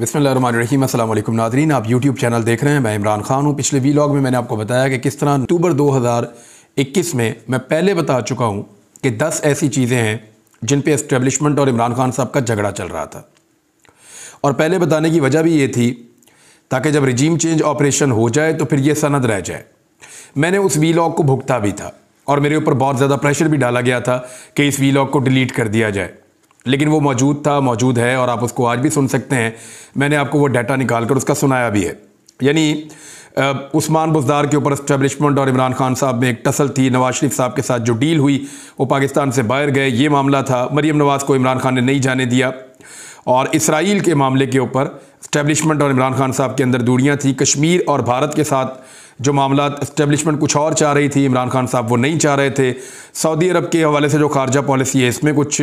बसमीम नादरीन आप YouTube channel देख रहे हैं मैं इमरान खान हूँ पिछले वीलॉग में मैंने आपको बताया कि किस तरह अक्टूबर 2021 में मैं पहले बता चुका हूँ कि 10 ऐसी चीज़ें हैं जिन पे इस्टेबलिशमेंट और इमरान खान साहब का झगड़ा चल रहा था और पहले बताने की वजह भी ये थी ताकि जब रिजीम चेंज ऑपरेशन हो जाए तो फिर ये सनद रह जाए मैंने उस लॉग को भुगता भी था और मेरे ऊपर बहुत ज़्यादा प्रेशर भी डाला गया था कि इस लॉग को डिलीट कर दिया जाए लेकिन वो मौजूद था मौजूद है और आप उसको आज भी सुन सकते हैं मैंने आपको वो डाटा निकाल कर उसका सुनाया भी है यानी उस्मान बुजदार के ऊपर इस्टेबलिशमेंट और इमरान खान साहब में एक टसल थी नवाज शरीफ साहब के साथ जो डील हुई वो पाकिस्तान से बाहर गए ये मामला था मरीम नवाज़ को इमरान खान ने नहीं जाने दिया और इसराइल के मामले के ऊपर इस्टेबलिशमेंट और इमरान खान साहब के अंदर दूरियाँ थी कश्मीर और भारत के साथ जो मामला इस्टेबलिशमेंट कुछ और चाह रही थी इमरान खान साहब वो नहीं चाह रहे थे सऊदी अरब के हवाले से जो खारजा पॉलिसी है इसमें कुछ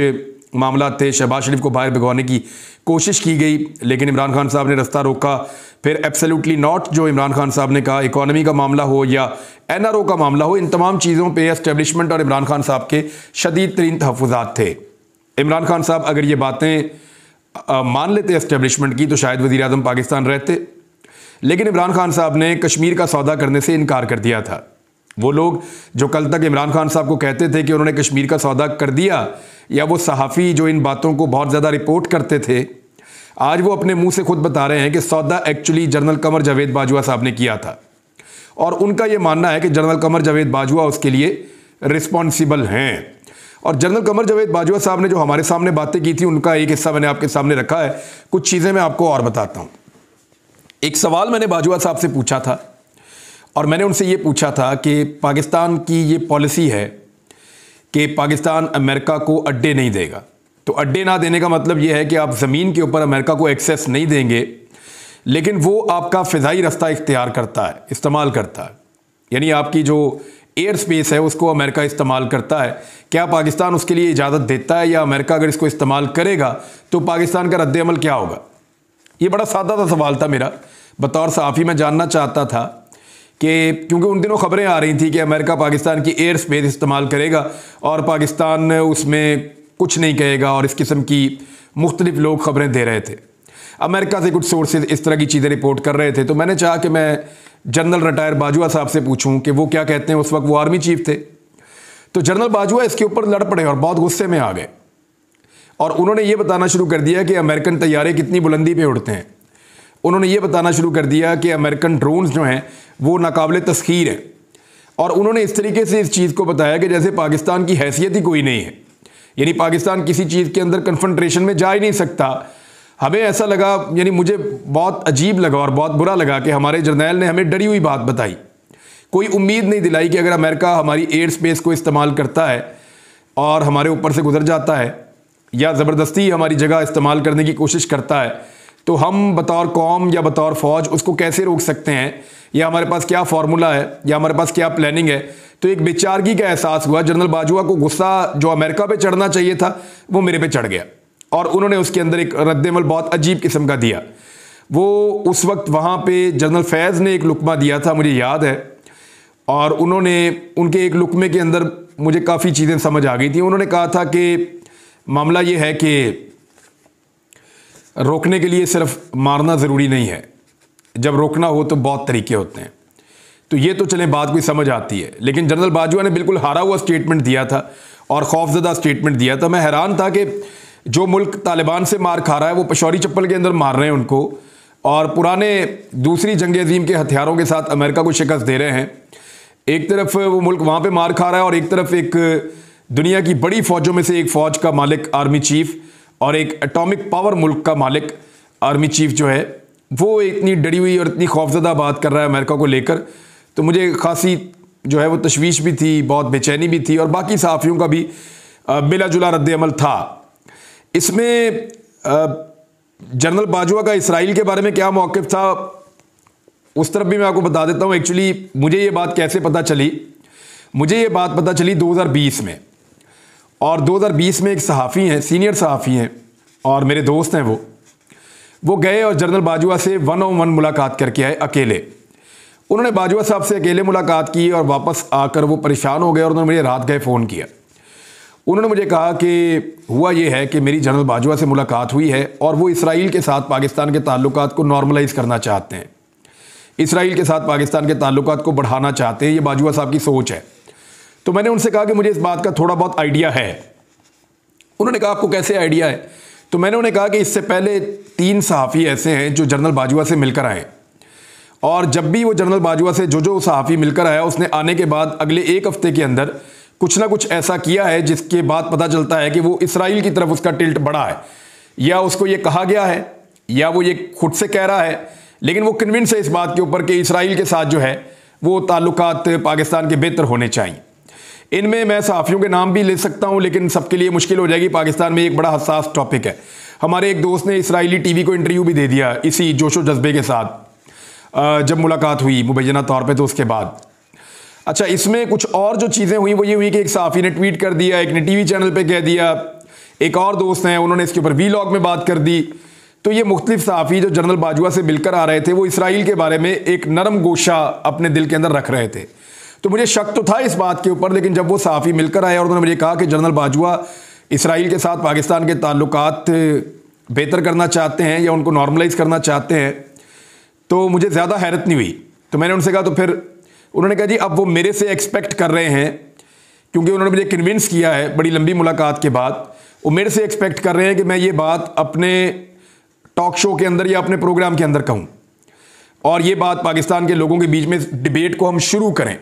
मामला थे शहबाज शरीफ को बाहर भिगवाने की कोशिश की गई लेकिन इमरान खान साहब ने रास्ता रोका फिर एब्सोल्युटली नॉट जो इमरान खान साहब ने कहा इकॉनमी का मामला हो या एनआरओ का मामला हो इन तमाम चीज़ों पर एस्टेब्लिशमेंट और इमरान खान साहब के शदीद तरीन तहफात थे इमरान खान साहब अगर ये बातें मान लेते एस्टेब्लिशमेंट की तो शायद वज़ी अजम पाकिस्तान रहते लेकिन इमरान खान साहब ने कश्मीर का सौदा करने से इनकार कर दिया था वो लोग जो कल तक इमरान खान साहब को कहते थे कि उन्होंने कश्मीर का सौदा कर दिया या वो सहाफ़ी जो इन बातों को बहुत ज़्यादा रिपोर्ट करते थे आज वो अपने मुंह से खुद बता रहे हैं कि सौदा एक्चुअली जनरल कमर जावेद बाजवा साहब ने किया था और उनका ये मानना है कि जनरल कमर जावेद बाजवा उसके लिए रिस्पॉन्सिबल हैं और जनरल कमर जावेद बाजवा साहब ने जो हमारे सामने बातें की थी उनका एक हिस्सा मैंने आपके सामने रखा है कुछ चीज़ें मैं आपको और बताता हूँ एक सवाल मैंने बाजवा साहब से पूछा था और मैंने उनसे ये पूछा था कि पाकिस्तान की ये पॉलिसी है कि पाकिस्तान अमेरिका को अड्डे नहीं देगा तो अड्डे ना देने का मतलब यह है कि आप ज़मीन के ऊपर अमेरिका को एक्सेस नहीं देंगे लेकिन वो आपका फ़िज़ाई रास्ता इख्तियार करता है इस्तेमाल करता है यानी आपकी जो एयर स्पेस है उसको अमेरिका इस्तेमाल करता है क्या पाकिस्तान उसके लिए इजाज़त देता है या अमेरिका अगर इसको इस्तेमाल करेगा तो पाकिस्तान का रद्द अमल क्या होगा ये बड़ा सादा सा सवाल था मेरा बतौर सहाफ़ी मैं जानना चाहता था कि क्योंकि उन दिनों खबरें आ रही थी कि अमेरिका पाकिस्तान की एयर स्पेस इस्तेमाल करेगा और पाकिस्तान उसमें कुछ नहीं कहेगा और इस किस्म की मुख्तलिफ लोग खबरें दे रहे थे अमेरिका से कुछ सोर्सेज इस तरह की चीज़ें रिपोर्ट कर रहे थे तो मैंने चाहा कि मैं जनरल रिटायर बाजवा साहब से पूछूं कि वो क्या कहते हैं उस वक्त वो आर्मी चीफ थे तो जनरल बाजवा इसके ऊपर लड़ पड़े और बहुत गुस्से में आ गए और उन्होंने ये बताना शुरू कर दिया कि अमेरिकन तैयारे कितनी बुलंदी पर उड़ते हैं उन्होंने ये बताना शुरू कर दिया कि अमेरिकन ड्रोन्स जो हैं वो नाकबिल तस्खीर है और उन्होंने इस तरीके से इस चीज़ को बताया कि जैसे पाकिस्तान की हैसियत ही कोई नहीं है यानी पाकिस्तान किसी चीज़ के अंदर कन्फनट्रेशन में जा ही नहीं सकता हमें ऐसा लगा यानी मुझे बहुत अजीब लगा और बहुत बुरा लगा कि हमारे जर्नैल ने हमें डरी हुई बात बताई कोई उम्मीद नहीं दिलाई कि अगर अमेरिका हमारी एयर स्पेस को इस्तेमाल करता है और हमारे ऊपर से गुजर जाता है या ज़बरदस्ती हमारी जगह इस्तेमाल करने की कोशिश करता है तो हम बतौर कौम या बतौर फ़ौज उसको कैसे रोक सकते हैं या हमारे पास क्या फार्मूला है या हमारे पास क्या प्लानिंग है तो एक बेचारगी का एहसास हुआ जनरल बाजवा को गुस्सा जो अमेरिका पे चढ़ना चाहिए था वो मेरे पे चढ़ गया और उन्होंने उसके अंदर एक रद्दमल बहुत अजीब किस्म का दिया वो उस वक्त वहाँ पे जनरल फैज़ ने एक लुकमा दिया था मुझे याद है और उन्होंने उनके एक लुकमे के अंदर मुझे काफ़ी चीज़ें समझ आ गई थी उन्होंने कहा था कि मामला ये है कि रोकने के लिए सिर्फ मारना ज़रूरी नहीं है जब रोकना हो तो बहुत तरीके होते हैं तो ये तो चलें बात कोई समझ आती है लेकिन जनरल बाजवा ने बिल्कुल हारा हुआ स्टेटमेंट दिया था और खौफजदा स्टेटमेंट दिया था मैं हैरान था कि जो मुल्क तालिबान से मार खा रहा है वो पशौरी चप्पल के अंदर मार रहे हैं उनको और पुराने दूसरी जंग अजीम के हथियारों के साथ अमेरिका को शिकस्त दे रहे हैं एक तरफ वो मुल्क वहाँ पर मार खा रहा है और एक तरफ एक दुनिया की बड़ी फ़ौजों में से एक फ़ौज का मालिक आर्मी चीफ़ और एक एटॉमिक पावर मुल्क का मालिक आर्मी चीफ जो है वो इतनी डरी हुई और इतनी खौफजदा बात कर रहा है अमेरिका को लेकर तो मुझे खासी जो है वो तशवीश भी थी बहुत बेचैनी भी थी और बाकी सहाफ़ियों का भी मिला जुला रद्दमल था इसमें जनरल बाजवा का इसराइल के बारे में क्या मौक़ था उस तरफ भी मैं आपको बता देता हूँ एक्चुअली मुझे ये बात कैसे पता चली मुझे ये बात पता चली 2020 में और 2020 में एक सहाफ़ी हैं सीनियर सहाफ़ी हैं और मेरे दोस्त हैं वो वो गए और जनरल बाजवा से वन ऑन वन मुलाकात करके आए अकेले उन्होंने बाजवा साहब से अकेले मुलाकात की और वापस आकर वो परेशान हो गए और उन्होंने मुझे रात गए फ़ोन किया उन्होंने मुझे कहा कि हुआ ये है कि मेरी जनरल बाजवा से मुलाकात हुई है और वो इसराइल के साथ पाकिस्तान के ताल्लुक को नॉर्मलाइज करना चाहते हैं इसराइल के साथ पाकिस्तान के ताल्लुक को बढ़ाना चाहते हैं ये बाजवा साहब की सोच है तो मैंने उनसे कहा कि मुझे इस बात का थोड़ा बहुत आइडिया है उन्होंने कहा आपको कैसे आइडिया है तो मैंने उन्हें कहा कि इससे पहले तीन सहाफ़ी ऐसे हैं जो जनरल बाजवा से मिलकर आए और जब भी वो जनरल बाजवा से जो जो सहाफ़ी मिलकर आया उसने आने के बाद अगले एक हफ़्ते के अंदर कुछ ना कुछ ऐसा किया है जिसके बाद पता चलता है कि वो इसराइल की तरफ उसका टिल्ट बढ़ा है या उसको ये कहा गया है या वो ये खुद से कह रहा है लेकिन वो कन्विंस है इस बात के ऊपर कि इसराइल के साथ जो है वो ताल्लुक पाकिस्तान के बेहतर होने चाहिए इनमें मैं सहाफ़ियों के नाम भी ले सकता हूँ लेकिन सबके लिए मुश्किल हो जाएगी पाकिस्तान में एक बड़ा हसास टॉपिक है हमारे एक दोस्त ने इसराइली टीवी को इंटरव्यू भी दे दिया इसी जोशो जज्बे के साथ जब मुलाकात हुई मुबैना तौर पर तो उसके बाद अच्छा इसमें कुछ और जो चीज़ें हुई वो ये हुई कि एक सहाफ़ी ने ट्वीट कर दिया एक ने टीवी चैनल पे कह दिया एक और दोस्त हैं उन्होंने इसके ऊपर वी में बात कर दी तो ये मुख्तलिफ सहाफ़ी जो जनरल बाजवा से मिलकर आ रहे थे वो इसराइल के बारे में एक नरम गोशा अपने दिल के अंदर रख रहे थे तो मुझे शक तो था इस बात के ऊपर लेकिन जब वो साफ़ी मिलकर आए और उन्होंने मुझे कहा कि जनरल बाजवा इसराइल के साथ पाकिस्तान के ताल्लुक बेहतर करना चाहते हैं या उनको नॉर्मलाइज करना चाहते हैं तो मुझे ज़्यादा हैरत नहीं हुई तो मैंने उनसे कहा तो फिर उन्होंने कहा जी अब वो मेरे से एक्सपेक्ट कर रहे हैं क्योंकि उन्होंने मुझे कन्विंस किया है बड़ी लंबी मुलाकात के बाद वो मेरे से एक्सपेक्ट कर रहे हैं कि मैं ये बात अपने टॉक शो के अंदर या अपने प्रोग्राम के अंदर कहूँ और ये बात पाकिस्तान के लोगों के बीच में डिबेट को हम शुरू करें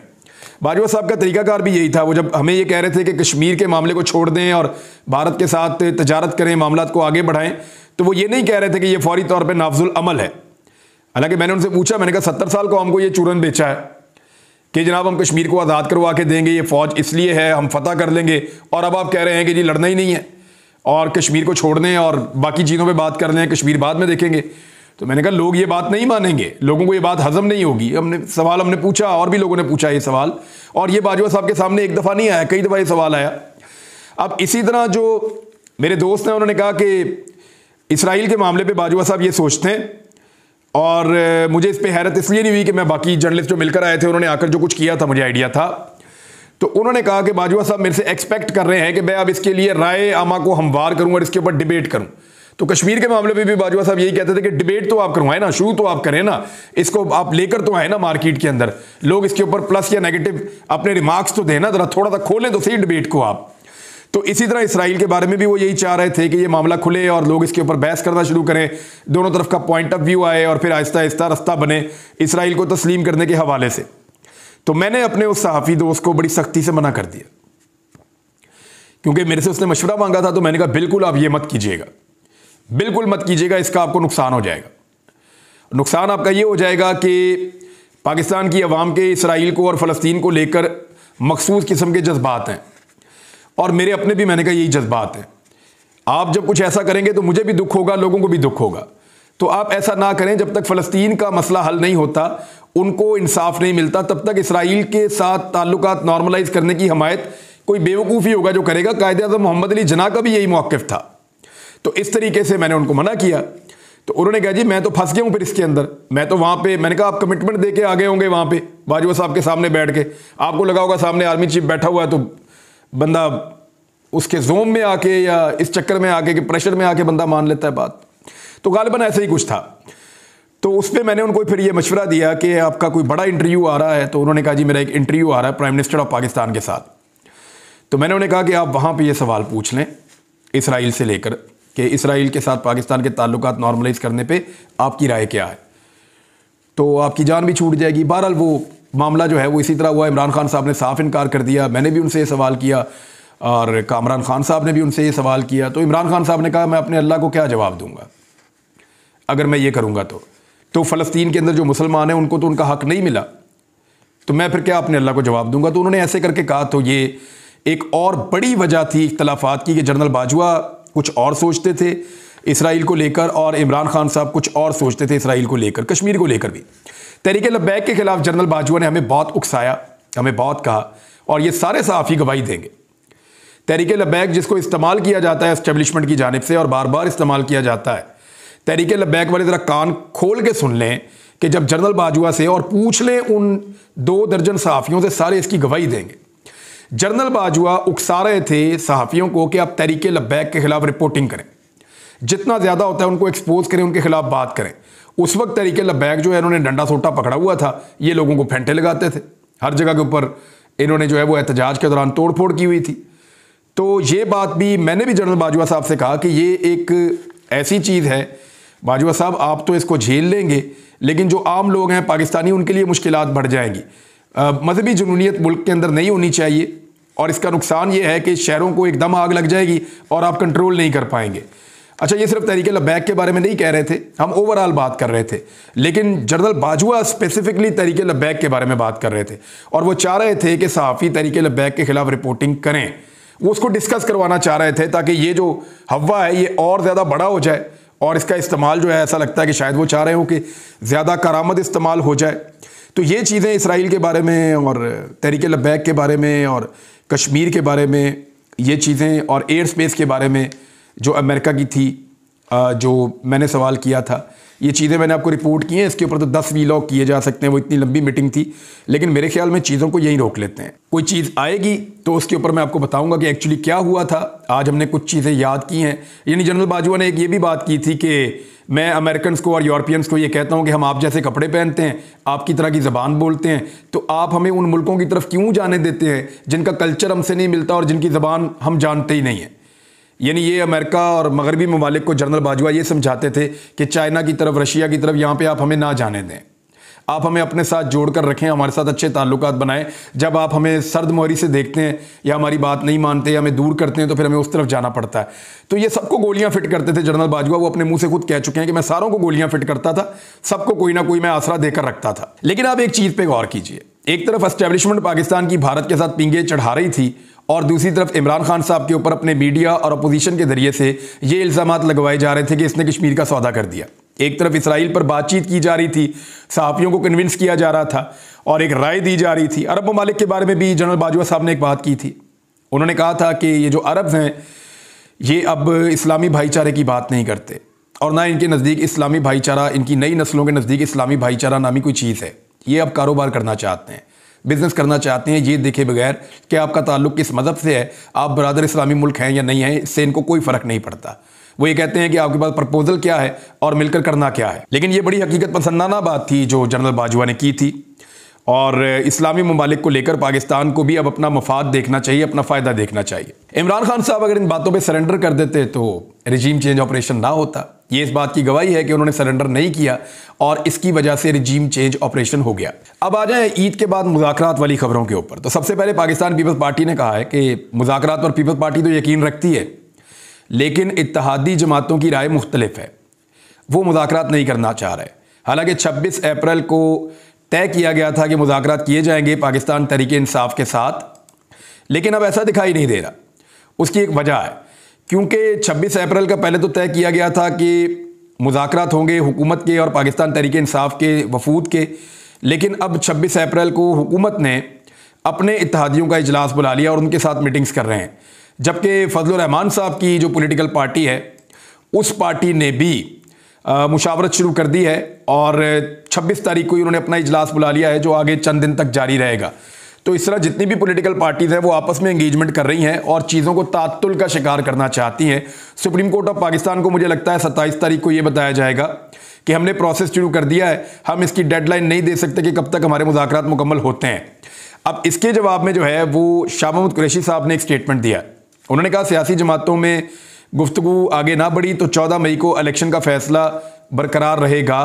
बाजवा साहब का तरीकाकार भी यही था वो जब हमें ये कह रहे थे कि कश्मीर के मामले को छोड़ दें और भारत के साथ तजारत करें मामला को आगे बढ़ाएं तो वो ये नहीं कह रहे थे कि ये फौरी तौर पर नाफजुल अमल है हालांकि मैंने उनसे पूछा मैंने कहा सत्तर साल को हमको ये चूरन बेचा है कि जनाब हम कश्मीर को आज़ाद करवा के देंगे ये फ़ौज इसलिए है हम फतह कर लेंगे और अब आप कह रहे हैं कि जी लड़ना ही नहीं है और कश्मीर को छोड़ने और बाकी चीज़ों पे बात कर लें कश्मीर बाद में देखेंगे तो मैंने कहा लोग ये बात नहीं मानेंगे लोगों को ये बात हजम नहीं होगी हमने सवाल हमने पूछा और भी लोगों ने पूछा ये सवाल और ये बाजवा साहब के सामने एक दफ़ा नहीं आया कई दफ़ा ये सवाल आया अब इसी तरह जो मेरे दोस्त हैं उन्होंने कहा कि इसराइल के मामले पर बाजवा साहब ये सोचते हैं और मुझे इस पर हैरत इसलिए नहीं हुई कि मैं बाकी जर्नलिस्ट जो मिलकर आए थे उन्होंने आकर जो कुछ किया था मुझे आइडिया था तो उन्होंने कहा कि बाजवा साहब मेरे से एक्सपेक्ट कर रहे हैं कि मैं अब इसके लिए राय आमा को हमवार करूँ और इसके ऊपर डिबेट करूँ तो कश्मीर के मामले में भी बाजवा साहब यही कहते थे कि डिबेट तो आप करवाएं ना शुरू तो आप करें ना इसको आप लेकर तो आए ना मार्केट के अंदर लोग इसके ऊपर प्लस या नेगेटिव अपने रिमार्क्स तो देना जरा थोड़ा सा खोलें तो सही डिबेट को आप तो इसी तरह इसराइल के बारे में भी वो यही चाह रहे थे कि ये मामला खुले और लोग इसके ऊपर बहस करना शुरू करें दोनों तरफ का पॉइंट ऑफ व्यू आए और फिर आहिस्ता आहिस्ता रास्ता बने इसराइल को तस्लीम करने के हवाले से तो मैंने अपने उस सहाफ़ी दोस्त को बड़ी सख्ती से मना कर दिया क्योंकि मेरे से उसने मशवरा मांगा था तो मैंने कहा बिल्कुल आप ये मत कीजिएगा बिल्कुल मत कीजिएगा इसका आपको नुकसान हो जाएगा नुकसान आपका ये हो जाएगा कि पाकिस्तान की आवाम के इसराइल को और फ़लस्तीन को लेकर मखसूस किस्म के जज्बात हैं और मेरे अपने भी मैंने कहा यही जज्बात हैं आप जब कुछ ऐसा करेंगे तो मुझे भी दुख होगा लोगों को भी दुख होगा तो आप ऐसा ना करें जब तक फ़लस्तीन का मसला हल नहीं होता उनको इंसाफ नहीं मिलता तब तक इसराइल के साथ ताल्लुक नॉर्मलाइज करने की हमायत कोई बेवकूफ़ी होगा जो करेगा कायद अजम मोहम्मद अली जना का भी यही मौक़ था तो इस तरीके से मैंने उनको मना किया तो उन्होंने कहा जी मैं तो फंस गया हूँ फिर इसके अंदर मैं तो वहाँ पे मैंने कहा आप कमिटमेंट दे के आ गए होंगे वहाँ पे बाजवा साहब के सामने बैठ के आपको लगा होगा सामने आर्मी चीफ बैठा हुआ है तो बंदा उसके जोम में आके या इस चक्कर में आके कि प्रेशर में आके बंदा मान लेता है बात तो गालिबा ऐसा ही कुछ था तो उस पर मैंने उनको फिर ये मशवरा दिया कि आपका कोई बड़ा इंटरव्यू आ रहा है तो उन्होंने कहा जी मेरा एक इंटरव्यू आ रहा है प्राइम मिनिस्टर ऑफ पाकिस्तान के साथ तो मैंने उन्हें कहा कि आप वहाँ पर ये सवाल पूछ लें इसराइल से लेकर कि इसराइल के साथ पाकिस्तान के ताल्लुक नॉर्मलाइज करने पर आपकी राय क्या है तो आपकी जान भी छूट जाएगी बहरहाल वो मामला जो है वो इसी तरह हुआ इमरान खान साहब ने साफ इनकार कर दिया मैंने भी उनसे ये सवाल किया और कामरान खान साहब ने भी उनसे ये सवाल किया तो इमरान खान साहब ने कहा मैं अपने अल्लाह को क्या जवाब दूंगा अगर मैं ये करूंगा तो तो फ़लस्तीन के अंदर जो मुसलमान हैं उनको तो उनका हक नहीं मिला तो मैं फिर क्या अपने अल्लाह को जवाब दूंगा तो उन्होंने ऐसे करके कहा तो ये एक और बड़ी वजह थी इख्तलाफात की कि जनरल बाजवा कुछ और सोचते थे इसराइल को लेकर और इमरान खान साहब कुछ और सोचते थे इसराइल को लेकर कश्मीर को लेकर भी तहरीक लब्बैक के खिलाफ जनरल बाजवा ने हमें बहुत उकसाया हमें बहुत कहा और ये सारे सहाफ़ी गवाही देंगे तहरीक लबैक जिसको इस्तेमाल किया जाता है इस्टेबलिशमेंट की जानब से और बार बार इस्तेमाल किया जाता है तहरीक लबैक वाले ज़रा कान खोल के सुन लें कि जब जनरल बाजवा से और पूछ लें उन दो दर्जन सहाफ़ियों से सारे इसकी गवाही देंगे जनरल बाजवा उकसा रहे थे सहाफ़ियों को कि आप तरीके लब्बैक के ख़िलाफ़ रिपोर्टिंग करें जितना ज़्यादा होता है उनको एक्सपोज करें उनके ख़िलाफ़ बात करें उस वक्त तरीके लब्बैक जो है इन्होंने डंडा सोटा पकड़ा हुआ था ये लोगों को फेंटे लगाते थे हर जगह के ऊपर इन्होंने जो है वो एहतजाज के दौरान तोड़ फोड़ की हुई थी तो ये बात भी मैंने भी जनरल बाजवा साहब से कहा कि ये एक ऐसी चीज़ है बाजवा साहब आप तो इसको झेल लेंगे लेकिन जो आम लोग हैं पाकिस्तानी उनके लिए मुश्किल बढ़ जाएंगी मजहबी जनूनीत मुल्क के अंदर नहीं होनी चाहिए और इसका नुकसान ये है कि शहरों को एकदम आग लग जाएगी और आप कंट्रोल नहीं कर पाएंगे अच्छा ये सिर्फ तरीके लबैक के बारे में नहीं कह रहे थे हम ओवरऑल बात कर रहे थे लेकिन जनरल बाजवा स्पेसिफिकली तहरीक लबैक के बारे में बात कर रहे थे और वो चाह रहे थे कि सहाफ़ी तरीके लबैक के ख़िलाफ़ रिपोर्टिंग करें वो उसको डिस्कस करवाना चाह रहे थे ताकि ये जो हवा है ये और ज़्यादा बड़ा हो जाए और इसका इस्तेमाल जो है ऐसा लगता है कि शायद वो चाह रहे हो कि ज़्यादा करामद इस्तेमाल हो जाए तो ये चीज़ें इसराइल के बारे में और तहरीक लबैक के बारे में और कश्मीर के बारे में ये चीज़ें और एयर स्पेस के बारे में जो अमेरिका की थी जो मैंने सवाल किया था ये चीज़ें मैंने आपको रिपोर्ट की हैं इसके ऊपर तो दस वीलॉग किए जा सकते हैं वो इतनी लंबी मीटिंग थी लेकिन मेरे ख्याल में चीज़ों को यहीं रोक लेते हैं कोई चीज़ आएगी तो उसके ऊपर मैं आपको बताऊंगा कि एक्चुअली क्या हुआ था आज हमने कुछ चीज़ें याद की हैं यानी जनरल बाजवा ने एक ये भी बात की थी कि मैं अमेरिकन को और यूरोपियंस को ये कहता हूँ कि हम आप जैसे कपड़े पहनते हैं आपकी तरह की ज़बान बोलते हैं तो आप हमें उन मुल्कों की तरफ क्यों जाने देते हैं जिनका कल्चर हमसे नहीं मिलता और जिनकी ज़बान हम जानते ही नहीं हैं यानी ये अमेरिका और मगरबी ममालिक को जनरल बाजवा ये समझाते थे कि चाइना की तरफ रशिया की तरफ यहाँ पे आप हमें ना जाने दें आप हमें अपने साथ जोड़ कर रखें हमारे साथ अच्छे ताल्लुक बनाएं जब आप हमें सर्द मोहरी से देखते हैं या हमारी बात नहीं मानते हमें दूर करते हैं तो फिर हमें उस तरफ जाना पड़ता है तो ये सबको गोलियां फिट करते थे जनरल बाजवा वो अपने मुंह से खुद कह चुके हैं कि मैं सारों को गोलियां फिट करता था सबको कोई ना कोई मैं आसरा देकर रखता था लेकिन आप एक चीज़ पर गौर कीजिए एक तरफ एस्टेब्लिशमेंट पाकिस्तान की भारत के साथ पिंगे चढ़ा रही थी और दूसरी तरफ इमरान खान साहब के ऊपर अपने मीडिया और अपोजिशन के जरिए से ये इल्ज़ाम लगवाए जा रहे थे कि इसने कश्मीर का सौदा कर दिया एक तरफ इसराइल पर बातचीत की जा रही थी सहाफ़ियों को कन्विंस किया जा रहा था और एक राय दी जा रही थी अरब ममालिक के बारे में भी जनरल बाजवा साहब ने एक बात की थी उन्होंने कहा था कि ये जो अरब्स हैं ये अब इस्लामी भाईचारे की बात नहीं करते और ना इनके नज़दीक इस्लामी भाईचारा इनकी नई नस्लों के नज़दीक इस्लामी भाईचारा नामी कोई चीज़ है ये अब कारोबार करना चाहते हैं बिजनेस करना चाहते हैं ये देखे बगैर कि आपका ताल्लुक किस मज़हब से है आप बरदर इस्लामी मुल्क हैं या नहीं हैं इससे इनको कोई फ़र्क नहीं पड़ता वो ये कहते हैं कि आपके पास प्रपोजल क्या है और मिलकर करना क्या है लेकिन ये बड़ी हकीकत पसंदाना बात थी जो जनरल बाजवा ने की थी और इस्लामी ममालिक को लेकर पाकिस्तान को भी अब अपना मफाद देखना चाहिए अपना फ़ायदा देखना चाहिए इमरान खान साहब अगर इन बातों पर सरेंडर कर देते तो रिजीम चेंज ऑपरेशन ना होता ये इस बात की गवाही है कि उन्होंने सरेंडर नहीं किया और इसकी वजह से रिजीम चेंज ऑपरेशन हो गया अब आ जाए ईद के बाद मुजाकरात वाली खबरों के ऊपर तो सबसे पहले पाकिस्तान पीपल्स पार्टी ने कहा है कि मुजाकरात पर पीपल्स पार्टी तो यकीन रखती है लेकिन इतिहादी जमातों की राय मुख्तलिफ है वो मुजाकर नहीं करना चाह रहे हालांकि छब्बीस अप्रैल को तय किया गया था कि मुजाकरात किए जाएंगे पाकिस्तान तरीके इंसाफ के साथ लेकिन अब ऐसा दिखाई नहीं दे रहा उसकी एक वजह है क्योंकि 26 अप्रैल का पहले तो तय किया गया था कि मुजाकर होंगे हुकूमत के और पाकिस्तान तहरीक इंसाफ के वफूद के लेकिन अब 26 अप्रैल को हुकूमत ने अपने इतिहादियों का इजलास बुला लिया और उनके साथ मीटिंग्स कर रहे हैं जबकि फजल रहमान साहब की जो पोलिटिकल पार्टी है उस पार्टी ने भी मुशावरत शुरू कर दी है और 26 तारीख को ही उन्होंने अपना इजलास बुला लिया है जो आगे चंद दिन तक जारी रहेगा तो इस तरह जितनी भी पॉलिटिकल पार्टीज़ हैं वो आपस में एंगेजमेंट कर रही हैं और चीज़ों को तातुल का शिकार करना चाहती हैं सुप्रीम कोर्ट ऑफ पाकिस्तान को मुझे लगता है सत्ताईस तारीख को ये बताया जाएगा कि हमने प्रोसेस शुरू कर दिया है हम इसकी डेडलाइन नहीं दे सकते कि कब तक हमारे मुजाकर मुकम्मल होते हैं अब इसके जवाब में जो है वो शाह महमूद कुरैशी साहब ने एक स्टेटमेंट दिया उन्होंने कहा सियासी जमातों में गुफ्तु आगे ना बढ़ी तो चौदह मई को इलेक्शन का फैसला बरकरार रहेगा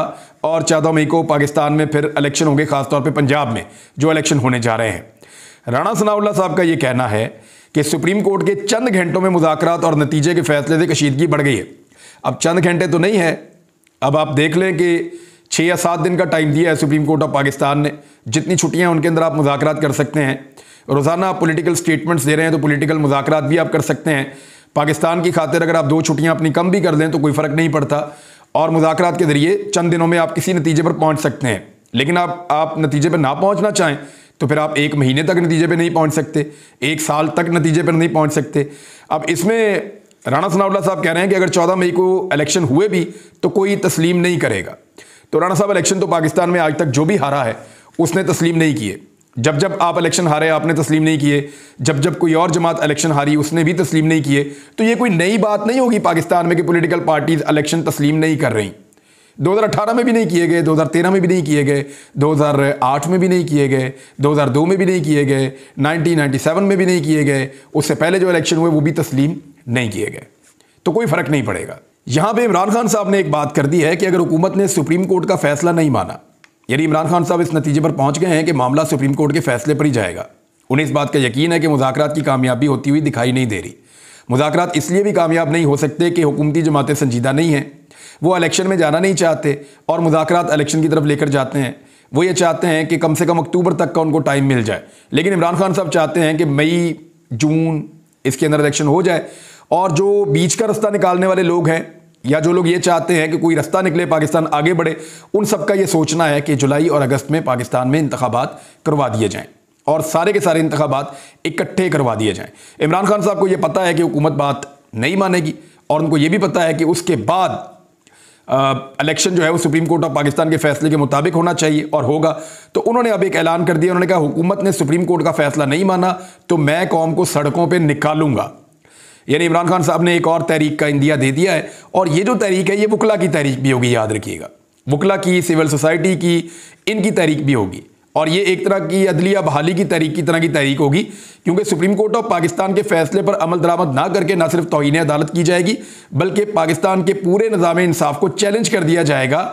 और चौदह मई को पाकिस्तान में फिर इलेक्शन होंगे खासतौर पर पंजाब में जो इलेक्शन होने जा रहे हैं राणा सनाउल्ला साहब का ये कहना है कि सुप्रीम कोर्ट के चंद घंटों में मुजाकर और नतीजे के फैसले से कशीदगी बढ़ गई है अब चंद घंटे तो नहीं है अब आप देख लें कि छः या सात दिन का टाइम दिया है सुप्रीम कोर्ट ऑफ पाकिस्तान ने जितनी छुट्टियाँ उनके अंदर आप मुजाकर कर सकते हैं रोज़ाना आप पोलिटिकल स्टेटमेंट्स दे रहे हैं तो पोलिटिकल मुजाकरात भी आप कर सकते हैं पाकिस्तान की खातिर अगर आप दो छुट्टियाँ अपनी कम भी कर दें तो कोई फ़र्क नहीं पड़ता और मुजाकर के ज़रिए चंद दिनों में आप किसी नतीजे पर पहुँच सकते हैं लेकिन आप आप नतीजे पर ना पहुँचना चाहें तो फिर आप एक महीने तक नतीजे पर नहीं पहुंच सकते एक साल तक नतीजे पर नहीं पहुंच सकते अब इसमें राणा सनावला साहब कह रहे हैं कि अगर चौदह मई को इलेक्शन हुए भी तो कोई तस्लीम नहीं करेगा तो राणा साहब इलेक्शन तो पाकिस्तान में आज तक जो भी हारा है उसने तस्लीम नहीं किए जब जब आप इलेक्शन हारे आपने तस्लीम नहीं किए जब जब कोई और जमात इलेक्शन हारी उसने भी तस्लीम नहीं किए तो ये कोई नई बात नहीं होगी पाकिस्तान में कि पॉलिटिकल पार्टीज इलेक्शन तस्लीम नहीं कर रही 2018 में भी नहीं किए गए 2013 में भी नहीं किए गए 2008 में भी नहीं किए गए 2002 में भी नहीं किए गए 1997 में भी नहीं किए गए उससे पहले जो इलेक्शन हुए वो भी तस्लीम नहीं किए गए तो कोई फ़र्क नहीं पड़ेगा यहाँ पर इमरान खान साहब ने एक बात कर दी है कि अगर हुकूमत ने सुप्रीम कोर्ट का फैसला नहीं माना यानी इमरान खान साहब इस नतीजे पर पहुंच गए हैं कि मामला सुप्रीम कोर्ट के फैसले पर ही जाएगा उन्हें इस बात का यकीन है कि मुजाकर की कामयाबी होती हुई दिखाई नहीं दे रही मुजाकर इसलिए भी कामयाब नहीं हो सकते कि हुकूमती जमातें संजीदा नहीं हैं वो इलेक्शन में जाना नहीं चाहते और मुजाकर इलेक्शन की तरफ लेकर जाते हैं वो ये चाहते हैं कि कम से कम अक्टूबर तक का उनको टाइम मिल जाए लेकिन इमरान खान साहब चाहते हैं कि मई जून इसके अंदर इलेक्शन हो जाए और जो बीच का रास्ता निकालने वाले लोग हैं या जो लोग ये चाहते हैं कि कोई रास्ता निकले पाकिस्तान आगे बढ़े उन सबका ये सोचना है कि जुलाई और अगस्त में पाकिस्तान में इंतबात करवा दिए जाएँ और सारे के सारे इंतबात इकट्ठे करवा दिए जाएँ इमरान खान साहब को ये पता है कि हुकूमत बात नहीं मानेगी और उनको ये भी पता है कि उसके बाद इलेक्शन जो है वो सुप्रीम कोर्ट ऑफ पाकिस्तान के फैसले के मुताबिक होना चाहिए और होगा तो उन्होंने अब एक ऐलान कर दिया उन्होंने कहा हुकूमत ने सुप्रीम कोर्ट का फैसला नहीं माना तो मैं कौम को सड़कों पर निकालूंगा यानी इमरान खान साहब ने एक और तहरीक का इंदिया दे दिया है और ये जो तहरीक है ये वकला की तहरीक भी होगी याद रखिएगा वकला की सिविल सोसाइटी की इनकी तहरीक भी होगी और ये एक तरह की अदलिया बहाली की तहरीक की तरह की तहरीक होगी क्योंकि सुप्रीम कोर्ट ऑफ पाकिस्तान के फैसले पर अमल दरामद ना करके ना सिर्फ तोहन अदालत की जाएगी बल्कि पाकिस्तान के पूरे निज़ाम इंसाफ को चैलेंज कर दिया जाएगा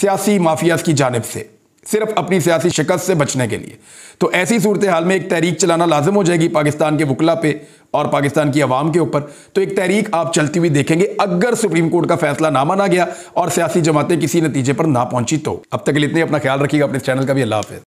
सियासी माफियाज की जानब से सिर्फ अपनी सियासी शिकस्त से बचने के लिए तो ऐसी सूरत हाल में एक तहरीक चलाना लाजम हो जाएगी पाकिस्तान के वकला पे और पाकिस्तान की आवाम के ऊपर तो एक तहरीक आप चलती हुई देखेंगे अगर सुप्रीम कोर्ट का फैसला ना माना गया और सियासी जमातें किसी नतीजे पर ना पहुंची तो अब तक के लिए इतने अपना ख्याल रखिएगा अपने चैनल का भी अल्लाह हाफिज